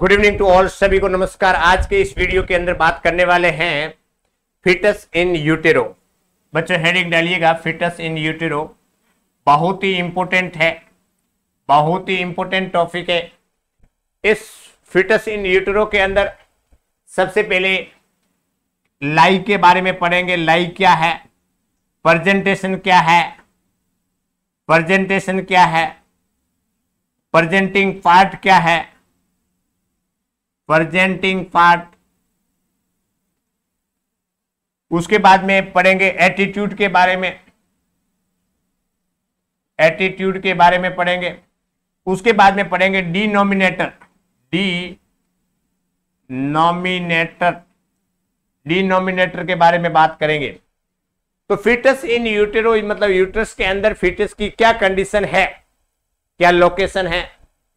good evening to all सभी को नमस्कार आज के इस वीडियो के अंदर बात करने वाले हैं फिटस इन यूटेरो बच्चों हेडिंग डालिएगा फिटस इन यूटेरो बहुत ही इंपॉर्टेंट है बहुत ही इंपॉर्टेंट टॉपिक है इस फिटस इन यूटेरो के अंदर सबसे पहले लाई के बारे में पढ़ेंगे लाई क्या है प्रेजेंटेशन क्या है प्रेजेंटेशन क्या है प्रेजेंटिंग पार्ट क्या है प्रेजेंटिंग पार्ट उसके बाद में पढ़ेंगे एटीट्यूड के बारे में एटीट्यूड के बारे में पढ़ेंगे उसके बाद में पढ़ेंगे denominator denominator denominator के बारे में बात करेंगे तो फिटस इन यूटेरो मतलब यूटरस के अंदर फिटस की क्या कंडीशन है क्या लोकेशन है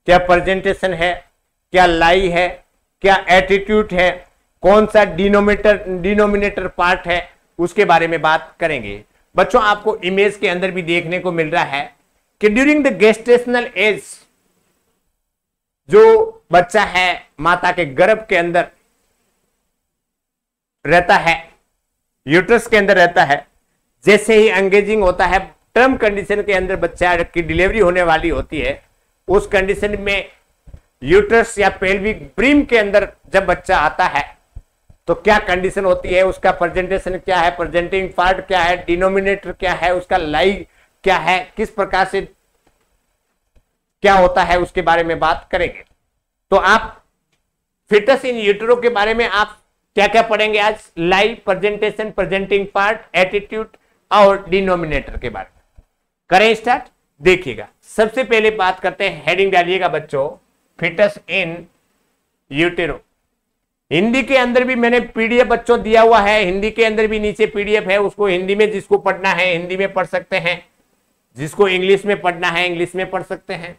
क्या प्रेजेंटेशन है क्या लाई है क्या एटीट्यूड है कौन सा डिनोमीटर डिनोमिनेटर पार्ट है उसके बारे में बात करेंगे बच्चों आपको इमेज के अंदर भी देखने को मिल रहा है कि ड्यूरिंग द गेस्टेशनल एज जो बच्चा है माता के गर्भ के अंदर रहता है यूट्रस के अंदर रहता है जैसे ही एंगेजिंग होता है टर्म कंडीशन के अंदर बच्चा की डिलीवरी होने वाली होती है उस कंडीशन में यूट्रस या पेल्विक ब्रिम के अंदर जब बच्चा आता है तो क्या कंडीशन होती है उसका प्रेजेंटेशन क्या है प्रेजेंटिंग पार्ट क्या है डिनोमिनेटर क्या है उसका लाइ क्या है किस प्रकार से क्या होता है उसके बारे में बात करेंगे तो आप फिटस इन यूटरो के बारे में आप क्या क्या पढ़ेंगे आज lie presentation presenting part attitude और डिनोमिनेटर के बारे में करें स्टार्ट देखिएगा सबसे पहले बात करते हैं हेडिंग डालिएगा बच्चों फिटस इन यूटेरो हिंदी के अंदर भी मैंने पीडीएफ बच्चों दिया हुआ है हिंदी के अंदर भी नीचे पीडीएफ है उसको हिंदी में जिसको पढ़ना है हिंदी में पढ़ सकते हैं जिसको इंग्लिश में पढ़ना है इंग्लिश में पढ़ सकते हैं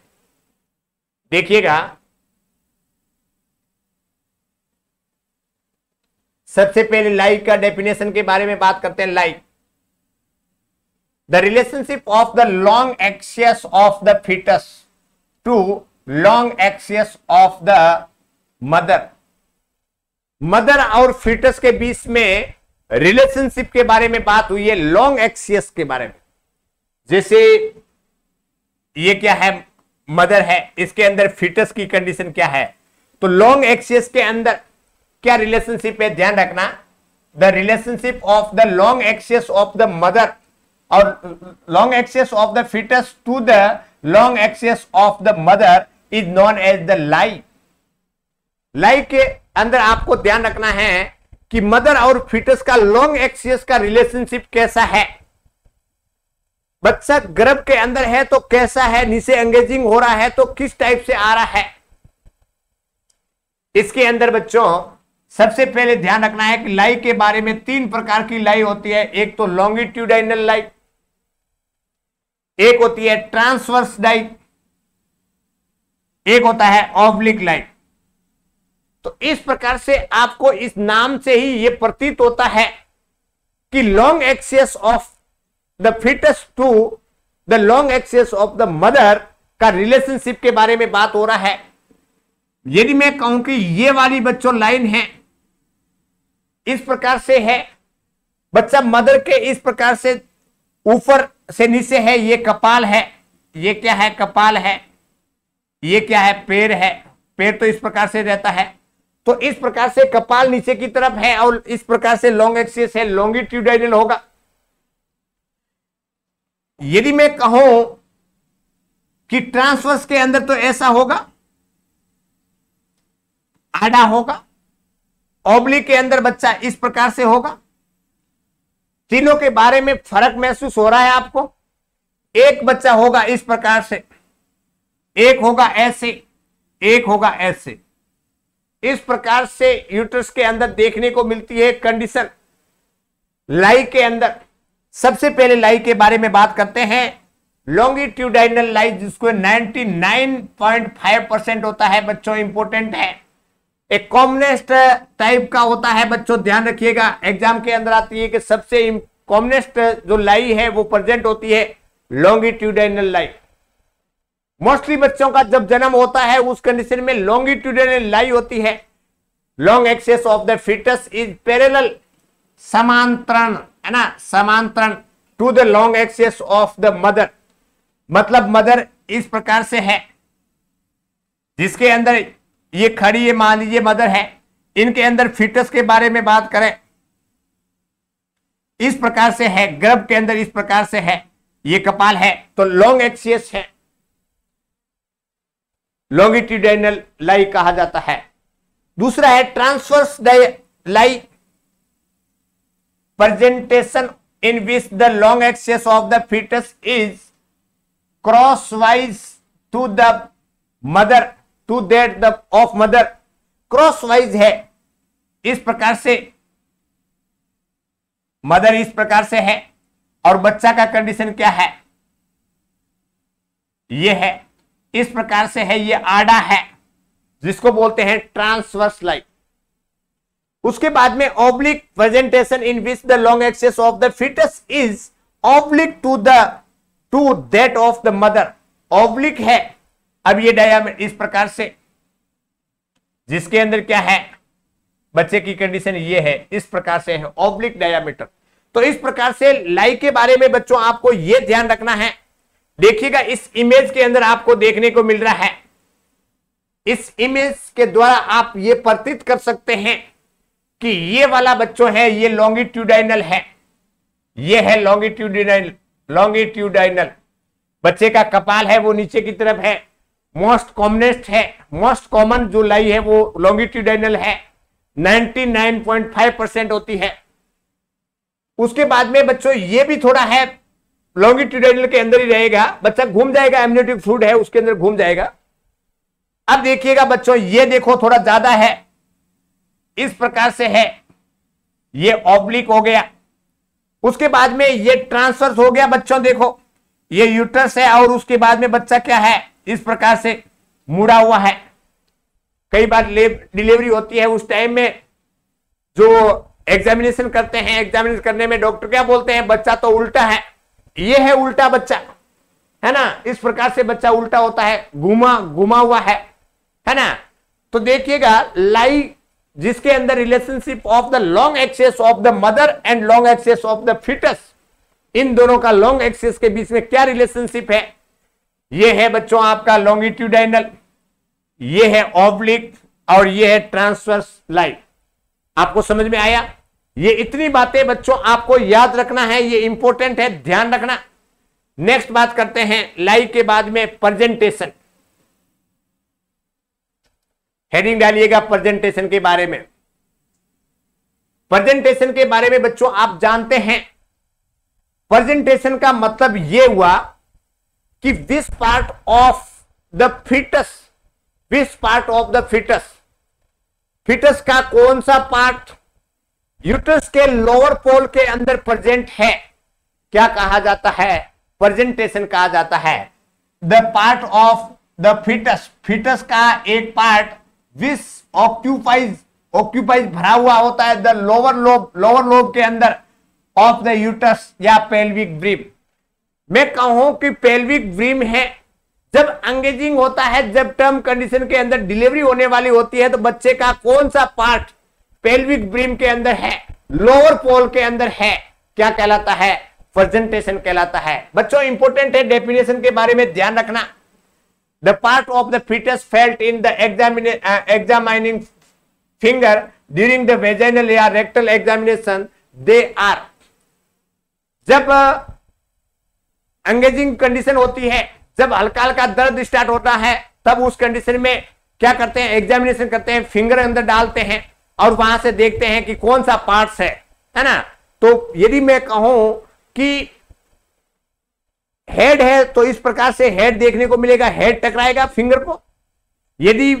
देखिएगा सबसे पहले लाइक का डेफिनेशन के बारे में बात करते हैं like the relationship of the long axis of the foetus to long axis of the mother mother और फिटस के बीच में रिलेशनशिप के बारे में बात हुई है लॉन्ग एक्सियस के बारे में जैसे ये क्या है मदर है इसके अंदर फिटस की कंडीशन क्या है तो लॉन्ग एक्सियस के अंदर क्या रिलेशनशिप है ध्यान रखना the relationship of the long axis of the mother और long axis of the foetus to the long axis of the mother is known as the lie lie के अंदर आपको ध्यान रखना है कि मदर और फिटस का लॉन्ग एक्सियस का रिलेशनशिप कैसा है बच्चा गर्भ के अंदर है तो कैसा है नीचे एंगेजिंग हो रहा है तो किस टाइप से आ रहा है इसके अंदर बच्चों सबसे पहले ध्यान रखना है कि लाई के बारे में तीन प्रकार की लाई होती है एक तो लॉन्गिट्यूडाइनल लाई एक होती है ट्रांसवर्स डाई एक होता है ऑब्लिक लाइन तो इस प्रकार से आपको इस नाम से ही यह प्रतीत होता है कि long axis of the foetus to the long axis of the mother का रिलेशनशिप के बारे में बात हो रहा है यदि मैं कहूं कि ये वाली बच्चों लाइन है इस प्रकार से है बच्चा मदर के इस प्रकार से ऊपर से नीचे है ये कपाल है ये क्या है कपाल है ये क्या है पेड़ है पेड़ तो इस प्रकार से रहता है तो इस प्रकार से कपाल नीचे की तरफ है और इस प्रकार से लॉन्ग एक्सिस है लॉन्गिट्यूडाइडल होगा यदि मैं कहूं कि ट्रांसवर्स के अंदर तो ऐसा होगा आडा होगा ओबली के अंदर बच्चा इस प्रकार से होगा तीनों के बारे में फर्क महसूस हो रहा है आपको एक बच्चा होगा इस प्रकार से एक होगा ऐसे एक होगा ऐसे इस प्रकार से यूट्रस के अंदर देखने को मिलती है कंडीशन लाई के अंदर सबसे पहले लाई के बारे में बात करते हैं लॉन्गिट्यूडाइनल लाई जिसको 99.5 परसेंट होता है बच्चों इंपोर्टेंट है एक कॉमनेस्ट टाइप का होता है बच्चों ध्यान रखिएगा एग्जाम के अंदर आती है कि सबसे कॉमनेस्ट जो लाई है वो प्रेजेंट होती है लॉन्गिट्यूडाइनल लाई मोस्टली बच्चों का जब जन्म होता है उस कंडीशन में लॉन्गिट्यूडन लाई होती है long axis of the foetus is parallel समांतरण है ना समांतरण to the long axis of the mother मतलब मदर इस प्रकार से है जिसके अंदर ये खड़ी ये मान लीजिए मदर है इनके अंदर फिटस के बारे में बात करें इस प्रकार से है गर्भ के अंदर इस प्रकार से है ये कपाल है तो लॉन्ग एक्सियस है लॉन्गिट्यूडेनल लाई कहा जाता है दूसरा है transverse lie presentation in which the long axis of the foetus is crosswise to the mother to that the of mother crosswise है इस प्रकार से मदर इस प्रकार से है और बच्चा का कंडीशन क्या है यह है इस प्रकार से है ये आडा है जिसको बोलते हैं ट्रांसवर्स लाइन उसके बाद में oblique presentation in which the long axis of the foetus is oblique to the to that of the mother oblique है अब ये डायाम इस प्रकार से जिसके अंदर क्या है बच्चे की कंडीशन ये है इस प्रकार से है ऑब्लिक डायामीटर तो इस प्रकार से लाई के बारे में बच्चों आपको ये ध्यान रखना है देखिएगा इस इमेज के अंदर आपको देखने को मिल रहा है इस इमेज के द्वारा आप ये प्रतीत कर सकते हैं कि ये वाला बच्चों है ये लॉन्गिट्यूडाइनल है ये है लॉन्गिट्यूडाइनल लॉन्गिट्यूडाइनल बच्चे का कपाल है वो नीचे की तरफ है मोस्ट कॉमनेस्ट है मोस्ट कॉमन जो लाई है वो लॉन्गिट्यूडाइनल है 99.5 परसेंट होती है उसके बाद में बच्चों ये भी थोड़ा है लॉन्गिट्यूडल के अंदर ही रहेगा बच्चा घूम जाएगा एमनियोटिक फ्लूड है उसके अंदर घूम जाएगा अब देखिएगा बच्चों ये देखो थोड़ा ज्यादा है इस प्रकार से है ये ऑब्लिक हो गया उसके बाद में ये ट्रांसफर हो गया बच्चों देखो ये यूटर्स है और उसके बाद में बच्चा क्या है इस प्रकार से मुड़ा हुआ है कई बार डिलीवरी होती है उस टाइम में जो एग्जामिनेशन करते हैं एग्जामिनेशन करने में डॉक्टर क्या बोलते हैं बच्चा तो उल्टा है ये है उल्टा बच्चा है ना इस प्रकार से बच्चा उल्टा होता है घुमा घुमा हुआ है है ना तो देखिएगा लाई जिसके अंदर relationship of the long axis of the mother and long axis of the foetus इन दोनों का लॉन्ग एक्सेस के बीच में क्या रिलेशनशिप है ये है बच्चों आपका लॉन्गिट्यूडाइनल ये है ऑब्लिक और ये है ट्रांसवर्स लाइन आपको समझ में आया ये इतनी बातें बच्चों आपको याद रखना है ये इंपॉर्टेंट है ध्यान रखना नेक्स्ट बात करते हैं लाइव के बाद में प्रेजेंटेशन हेडिंग डालिएगा प्रेजेंटेशन के बारे में प्रेजेंटेशन के बारे में बच्चों आप जानते हैं प्रेजेंटेशन का मतलब यह हुआ कि this part of the foetus this part of the foetus foetus का कौन सा पार्ट यूट्रस के लोअर पोल के अंदर प्रेजेंट है क्या कहा जाता है प्रेजेंटेशन कहा जाता है the part of the foetus foetus का एक पार्ट विस ऑक्यूपाइज ऑक्यूपाइज भरा हुआ होता है the lower lobe lower lobe के अंदर ऑफ द यूटस या पेल्विक ब्रीम मैं कहूं कि पेल्विक ब्रीम है जब अंगेजिंग होता है जब टर्म कंडीशन के अंदर डिलीवरी होने वाली होती है तो बच्चे का कौन सा पार्ट पेल्विक ब्रिम के अंदर है लोअर पोल के अंदर है क्या कहलाता है प्रेजेंटेशन कहलाता है बच्चों इंपोर्टेंट है डेफिनेशन के बारे में ध्यान रखना the part of the foetus felt in the examining finger during the vaginal या रेक्टल एग्जामिनेशन दे आर जब अंगेजिंग uh, कंडीशन होती है जब हल्का हल्का दर्द स्टार्ट होता है तब उस कंडीशन में क्या करते हैं एग्जामिनेशन करते हैं फिंगर अंदर डालते हैं और वहां से देखते हैं कि कौन सा पार्ट्स है है ना तो यदि मैं कहूं कि हेड है तो इस प्रकार से हेड देखने को मिलेगा हेड टकराएगा फिंगर को यदि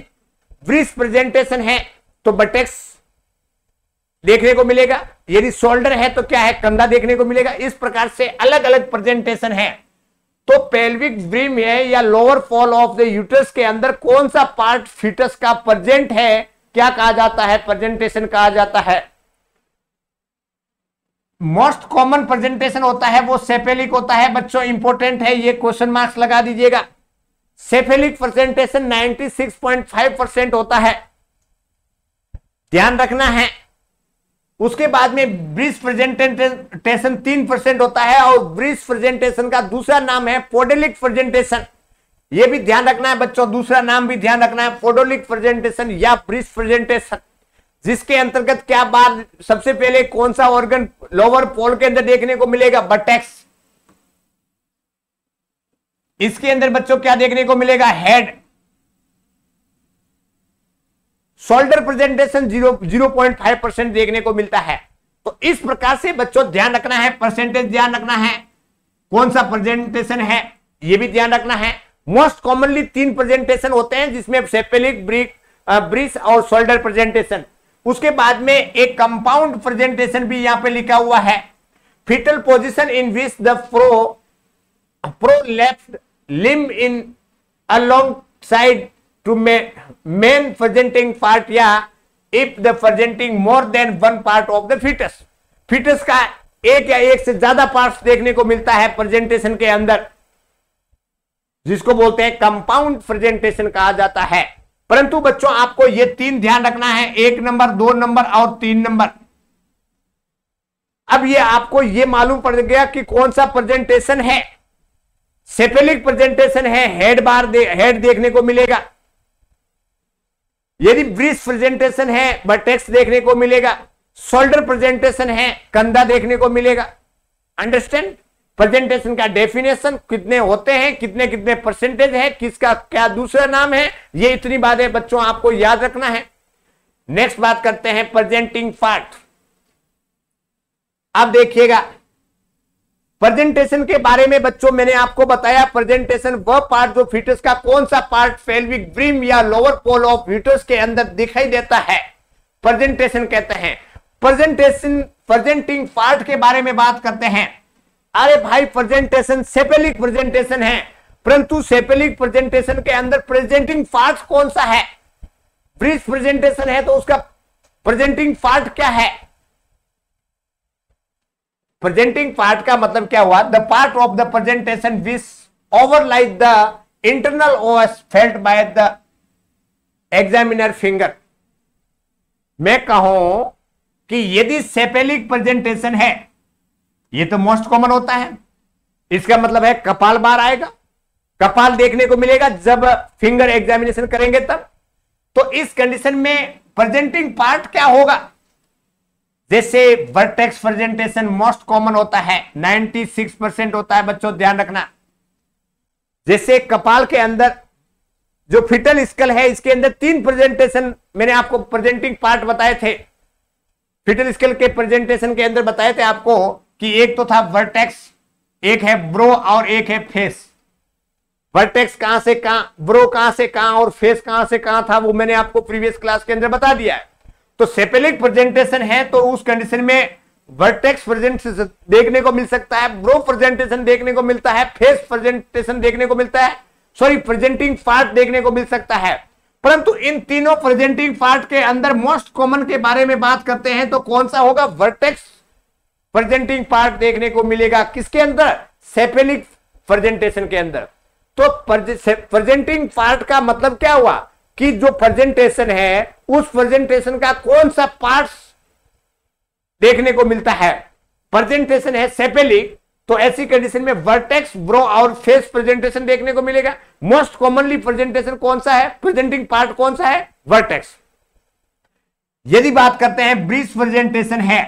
ब्रिज प्रेजेंटेशन है तो बटेक्स देखने को मिलेगा यदि शोल्डर है तो क्या है कंधा देखने को मिलेगा इस प्रकार से अलग अलग प्रेजेंटेशन है तो पेल्विक ब्रिम है या lower fall of the uterus के अंदर कौन सा पार्ट फिटस का प्रेजेंट है क्या कहा जाता है प्रेजेंटेशन कहा जाता है मोस्ट कॉमन प्रेजेंटेशन होता है वो सेफेलिक होता है बच्चों इंपोर्टेंट है ये क्वेश्चन मार्क्स लगा दीजिएगा सेफेलिक प्रेजेंटेशन 96.5 परसेंट होता है ध्यान रखना है उसके बाद में ब्रिज प्रेजेंटेशन तीन परसेंट होता है और ब्रिज प्रेजेंटेशन का दूसरा नाम है पोडेलिक प्रेजेंटेशन ये भी ध्यान रखना है बच्चों दूसरा नाम भी ध्यान रखना है फोटोलिक प्रेजेंटेशन या ब्रिज प्रेजेंटेशन जिसके अंतर्गत क्या बात सबसे पहले कौन सा ऑर्गन लोअर पोल के अंदर देखने को मिलेगा बटेक्स इसके अंदर बच्चों क्या देखने को मिलेगा head shoulder presentation zero zero point five percent देखने को मिलता है तो इस प्रकार से बच्चों ध्यान रखना है परसेंटेज ध्यान रखना है कौन सा प्रेजेंटेशन है यह भी ध्यान रखना है मोस्ट कॉमनली तीन प्रेजेंटेशन होते हैं जिसमें सेपेलिक ब्रिक ब्रिस और शोल्डर प्रेजेंटेशन उसके बाद में एक कंपाउंड प्रेजेंटेशन भी यहां पे लिखा हुआ है foetal position in which the pro pro left limb in alongside to may main presenting part या if the presenting more than one part of the foetus foetus का एक या एक से ज्यादा पार्ट देखने को मिलता है प्रेजेंटेशन के अंदर जिसको बोलते हैं कंपाउंड प्रेजेंटेशन कहा जाता है परंतु बच्चों आपको ये तीन ध्यान रखना है एक नंबर दो नंबर और तीन नंबर अब ये आपको ये मालूम पड़ गया कि कौन सा प्रेजेंटेशन है सेफेलिक प्रेजेंटेशन है हेड बार दे, हेड देखने को मिलेगा यदि ब्रिज प्रेजेंटेशन है बटेक्स देखने को मिलेगा शोल्डर प्रेजेंटेशन है कंधा देखने को मिलेगा अंडरस्टैंड प्रेजेंटेशन का डेफिनेशन कितने होते हैं कितने कितने परसेंटेज है किसका क्या दूसरा नाम है ये इतनी बातें बच्चों आपको याद रखना है नेक्स्ट बात करते हैं प्रेजेंटिंग पार्ट अब देखिएगा प्रेजेंटेशन के बारे में बच्चों मैंने आपको बताया प्रेजेंटेशन वह पार्ट जो फीटस का कौन सा पार्ट फेलविक ब्रिम या लोअर पोल ऑफ फीटस के अंदर दिखाई देता है प्रेजेंटेशन कहते हैं प्रेजेंटेशन प्रेजेंटिंग पार्ट के बारे में बात करते हैं अरे भाई प्रेजेंटेशन सेपेलिक प्रेजेंटेशन है परंतु सेपेलिक प्रेजेंटेशन के अंदर प्रेजेंटिंग पार्ट कौन सा है ब्रिज प्रेजेंटेशन है तो उसका प्रेजेंटिंग पार्ट क्या है प्रेजेंटिंग पार्ट का मतलब क्या हुआ the part of the presentation which overlies the internal os felt by the examiner finger मैं कहूं कि यदि सेपेलिक प्रेजेंटेशन है ये तो मोस्ट कॉमन होता है इसका मतलब है कपाल बार आएगा कपाल देखने को मिलेगा जब फिंगर एग्जामिनेशन करेंगे तब तो इस कंडीशन में प्रेजेंटिंग पार्ट क्या होगा जैसे वर्टेक्स प्रेजेंटेशन मोस्ट कॉमन होता है 96 परसेंट होता है बच्चों ध्यान रखना जैसे कपाल के अंदर जो फिटल स्कल है इसके अंदर तीन प्रेजेंटेशन मैंने आपको प्रेजेंटिंग पार्ट बताए थे फिटल स्कल के प्रेजेंटेशन के अंदर बताए थे आपको कि एक तो था वर्टेक्स एक है ब्रो और एक है फेस वर्टेक्स कहां से कहां ब्रो कहां से कहां और फेस कहां से कहां था वो मैंने आपको प्रीवियस क्लास के अंदर बता दिया है तो सेपेलिक प्रेजेंटेशन है तो उस कंडीशन में वर्टेक्स प्रेजेंटेशन देखने को मिल सकता है ब्रो प्रेजेंटेशन देखने को मिलता है फेस प्रेजेंटेशन देखने को मिलता है सॉरी प्रेजेंटिंग पार्ट देखने को मिल सकता है परंतु इन तीनों प्रेजेंटिंग पार्ट के अंदर मोस्ट कॉमन के बारे में बात करते हैं तो कौन सा होगा वर्टेक्स प्रेजेंटिंग पार्ट देखने को मिलेगा किसके अंदर सेफेलिक प्रेजेंटेशन के अंदर तो प्रेजेंटिंग पार्ट का मतलब क्या हुआ कि जो प्रेजेंटेशन है उस प्रेजेंटेशन का कौन सा पार्ट देखने को मिलता है प्रेजेंटेशन है सेपेलिक तो ऐसी कंडीशन में वर्टेक्स ब्रो और फेस प्रेजेंटेशन देखने को मिलेगा मोस्ट कॉमनली प्रेजेंटेशन कौन सा है प्रेजेंटिंग पार्ट कौन सा है वर्टेक्स यदि बात करते हैं ब्रिज प्रेजेंटेशन है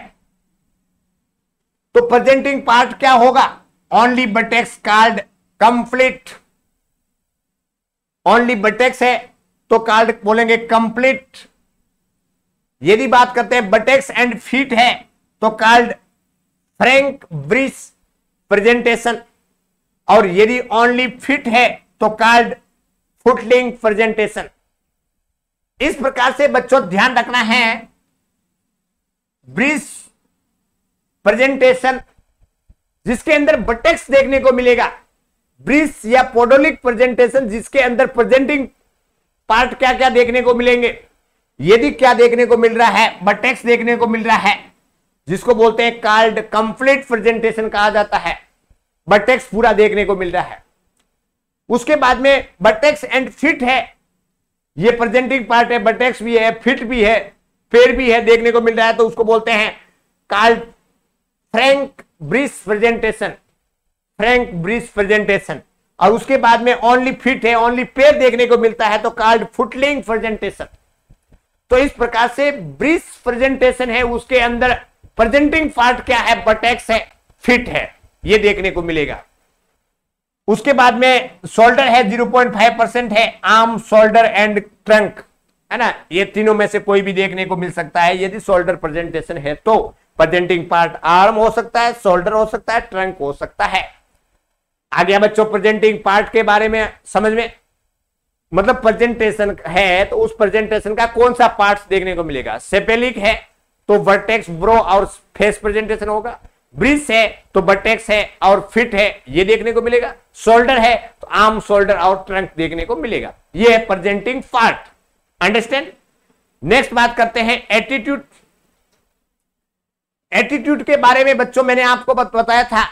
तो प्रेजेंटिंग पार्ट क्या होगा only buttocks called complete only buttocks है तो कार्ड बोलेंगे कंप्लीट यदि बात करते हैं बटेक्स एंड फीट है तो कार्ड फ्रैंक ब्रिस प्रेजेंटेशन और यदि ओनली फिट है तो कार्ड फुटलिंग प्रेजेंटेशन इस प्रकार से बच्चों ध्यान रखना है ब्रिज प्रेजेंटेशन जिसके अंदर बटेक्स देखने को मिलेगा ब्रिस या पोडोलिक प्रेजेंटेशन जिसके अंदर प्रेजेंटिंग पार्ट क्या क्या देखने को मिलेंगे यदि क्या देखने को मिल रहा है बटेक्स देखने को मिल रहा है जिसको बोलते हैं कार्ड कंप्लीट प्रेजेंटेशन कहा जाता है बटेक्स पूरा देखने को मिल रहा है उसके बाद में बटेक्स एंड फिट है ये प्रेजेंटिंग पार्ट है बटेक्स भी है फिट भी है पेड़ भी है देखने को मिल रहा है तो उसको बोलते हैं called frank breech presentation frank breech presentation और उसके बाद में ओनली फिट है ओनली पेड़ देखने को मिलता है तो कार्ड फुटलिंग प्रेजेंटेशन तो इस प्रकार से ब्रिज प्रेजेंटेशन है उसके अंदर प्रेजेंटिंग पार्ट क्या है बटेक्स है फिट है ये देखने को मिलेगा उसके बाद में शोल्डर है 0.5 परसेंट है आर्म शोल्डर एंड ट्रंक है ना ये तीनों में से कोई भी देखने को मिल सकता है यदि शोल्डर प्रेजेंटेशन है तो प्रेजेंटिंग पार्ट आर्म हो सकता है शोल्डर हो सकता है ट्रंक हो सकता है आ गया बच्चों प्रेजेंटिंग पार्ट के बारे में समझ में मतलब प्रेजेंटेशन है तो उस प्रेजेंटेशन का कौन सा पार्ट देखने को मिलेगा सेपेलिक है तो वर्टेक्स ब्रो और फेस प्रेजेंटेशन होगा ब्रिज है तो बटेक्स है और फिट है ये देखने को मिलेगा शोल्डर है तो आर्म शोल्डर और ट्रंक देखने को मिलेगा ये है प्रेजेंटिंग पार्ट अंडरस्टैंड नेक्स्ट बात करते हैं एटीट्यूड एटीट्यूड के बारे में बच्चों मैंने आपको बताया था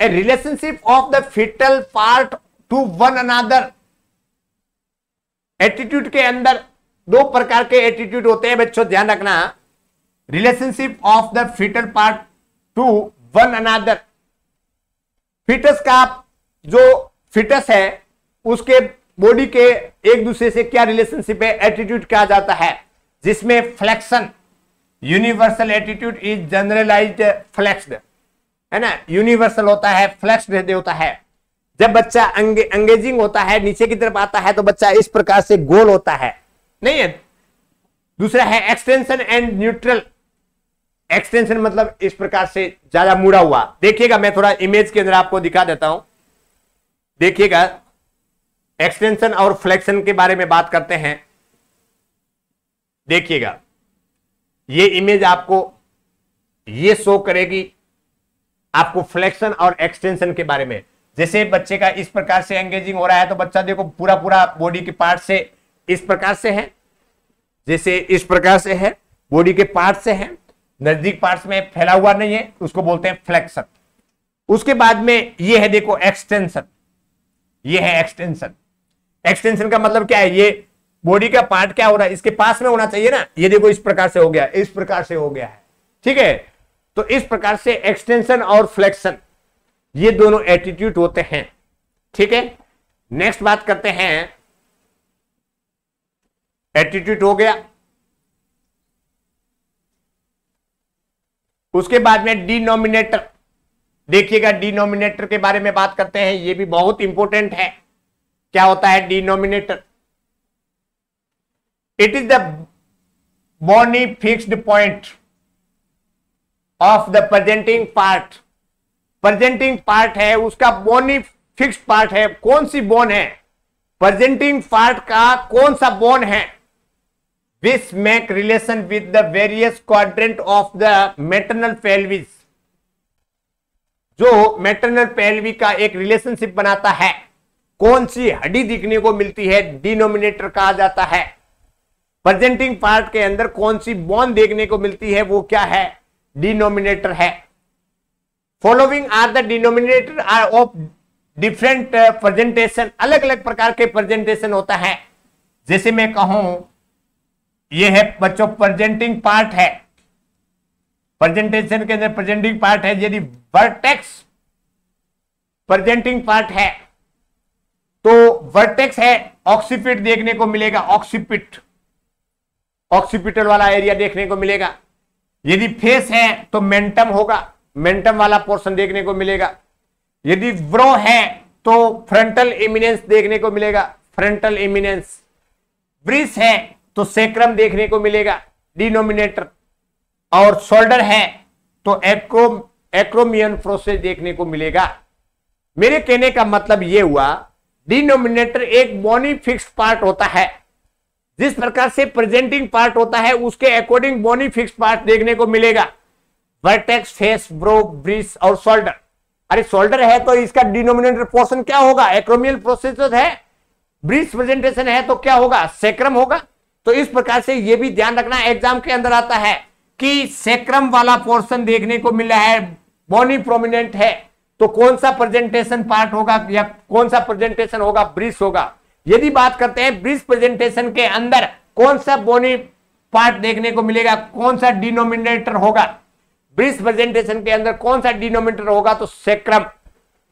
a relationship of the foetal part to one another attitude के अंदर दो प्रकार के एटीट्यूड होते हैं बच्चों ध्यान रखना relationship of the foetal part to one another foetus का जो फिटस है उसके बॉडी के एक दूसरे से क्या रिलेशनशिप है एटीट्यूड क्या जाता है जिसमें flexion universal attitude is generalised flexed है ना यूनिवर्सल होता है फ्लेक्स्ड होता है जब बच्चा अंगे, अंगेजिंग होता है नीचे की तरफ आता है तो बच्चा इस प्रकार से गोल होता है नहीं है दूसरा है एक्सटेंशन एंड न्यूट्रल एक्सटेंशन मतलब इस प्रकार से ज्यादा मुड़ा हुआ देखिएगा मैं थोड़ा इमेज के अंदर आपको दिखा देता हूं देखिएगा एक्सटेंशन और फ्लेक्शन के बारे में बात करते हैं देखिएगा ये इमेज आपको ये शो करेगी आपको फ्लेक्शन और एक्सटेंशन के बारे में जैसे बच्चे का इस प्रकार से एंगेजिंग हो रहा है तो बच्चा देखो पूरा पूरा बॉडी के पार्ट से इस प्रकार से है जैसे इस प्रकार से है बॉडी के पार्ट से है नजदीक पार्ट्स में फैला हुआ नहीं है उसको बोलते हैं फ्लेक्शन उसके बाद में ये है देखो एक्सटेंशन ये है एक्सटेंशन एक्सटेंशन का मतलब क्या है ये बॉडी का पार्ट क्या हो रहा है इसके पास में होना चाहिए ना ये देखो इस प्रकार से हो गया इस प्रकार से हो गया है ठीक है तो इस प्रकार से एक्सटेंशन और फ्लेक्शन ये दोनों एटीट्यूड होते हैं ठीक है नेक्स्ट बात करते हैं एटीट्यूड हो गया उसके बाद में डिनोमिनेटर देखिएगा डिनोमिनेटर के बारे में बात करते हैं ये भी बहुत इंपॉर्टेंट है क्या होता है denominator it is the Bonnie fixed point of the presenting part presenting part है उसका बॉनी फिक्स पार्ट है कौन सी बोन है प्रेजेंटिंग पार्ट का कौन सा बोन है which make relation with the various quadrant of the maternal pelvis जो मेटरनल पेल्वी का एक रिलेशनशिप बनाता है कौन सी हड्डी दिखने को मिलती है डिनोमिनेटर कहा जाता है प्रेजेंटिंग पार्ट के अंदर कौन सी बॉन देखने को मिलती है वो क्या है डिनोमिनेटर है following are the denominator are of different presentation अलग अलग प्रकार के प्रेजेंटेशन होता है जैसे मैं कहूं ये है बच्चों प्रेजेंटिंग पार्ट है प्रेजेंटेशन के अंदर प्रेजेंटिंग पार्ट है यदि वर्टेक्स प्रेजेंटिंग पार्ट है तो वर्टेक्स है ऑक्सीपिट देखने को मिलेगा ऑक्सीपिट ऑक्सीपिटल वाला एरिया देखने को मिलेगा यदि फेस है तो मेंटम होगा मेंटम वाला पोर्शन देखने को मिलेगा यदि ब्रो है तो फ्रंटल इमिनेंस देखने को मिलेगा फ्रंटल इमिनेंस ब्रिस है तो सेक्रम देखने को मिलेगा डिनोमिनेटर और शोल्डर है तो एक्रोम एक्रोमियन प्रोसेस देखने को मिलेगा मेरे कहने का मतलब यह हुआ डिनोमिनेटर एक बॉनी फिक्स पार्ट होता है जिस प्रकार से प्रेजेंटिंग पार्ट होता है उसके अकॉर्डिंग बोनी फिक्स पार्ट देखने को मिलेगा वर्टेक्स फेस ब्रो ब्रिज और शोल्डर अरे शोल्डर है तो इसका डिनोमिनेटर पोर्सन क्या होगा एक्रोमियल प्रोसेसर है ब्रिज प्रेजेंटेशन है तो क्या होगा सेक्रम होगा तो इस प्रकार से यह भी ध्यान रखना एग्जाम के अंदर आता है कि सेक्रम वाला पोर्सन देखने को मिला है बॉनी प्रोमिनेंट है तो कौन सा प्रेजेंटेशन पार्ट होगा या कौन सा प्रेजेंटेशन होगा ब्रिज होगा यदि बात करते हैं ब्रिज प्रेजेंटेशन के अंदर कौन सा बोनी पार्ट देखने को मिलेगा कौन सा डिनोमिनेटर होगा ब्रिज प्रेजेंटेशन के अंदर कौन सा डिनोमिनेटर होगा तो सेक्रम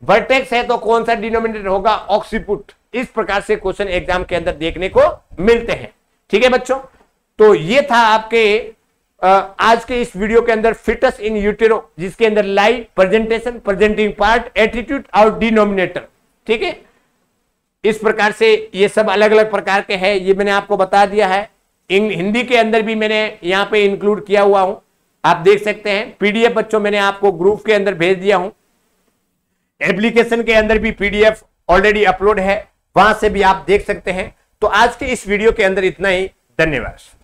वर्टेक्स है तो कौन सा डिनोमिनेटर होगा ऑक्सीपुट इस प्रकार से क्वेश्चन एग्जाम के अंदर देखने को मिलते हैं ठीक है बच्चों तो ये था आपके आज के इस वीडियो के अंदर फिटस इन यूटेरो जिसके अंदर lie presentation presenting part attitude और डिनोमिनेटर ठीक है इस प्रकार से ये सब अलग अलग प्रकार के हैं ये मैंने आपको बता दिया है इन हिंदी के अंदर भी मैंने यहाँ पे इंक्लूड किया हुआ हूँ आप देख सकते हैं पीडीएफ बच्चों मैंने आपको ग्रुप के अंदर भेज दिया हूँ एप्लीकेशन के अंदर भी पीडीएफ ऑलरेडी अपलोड है वहां से भी आप देख सकते हैं तो आज के इस वीडियो के अंदर इतना ही धन्यवाद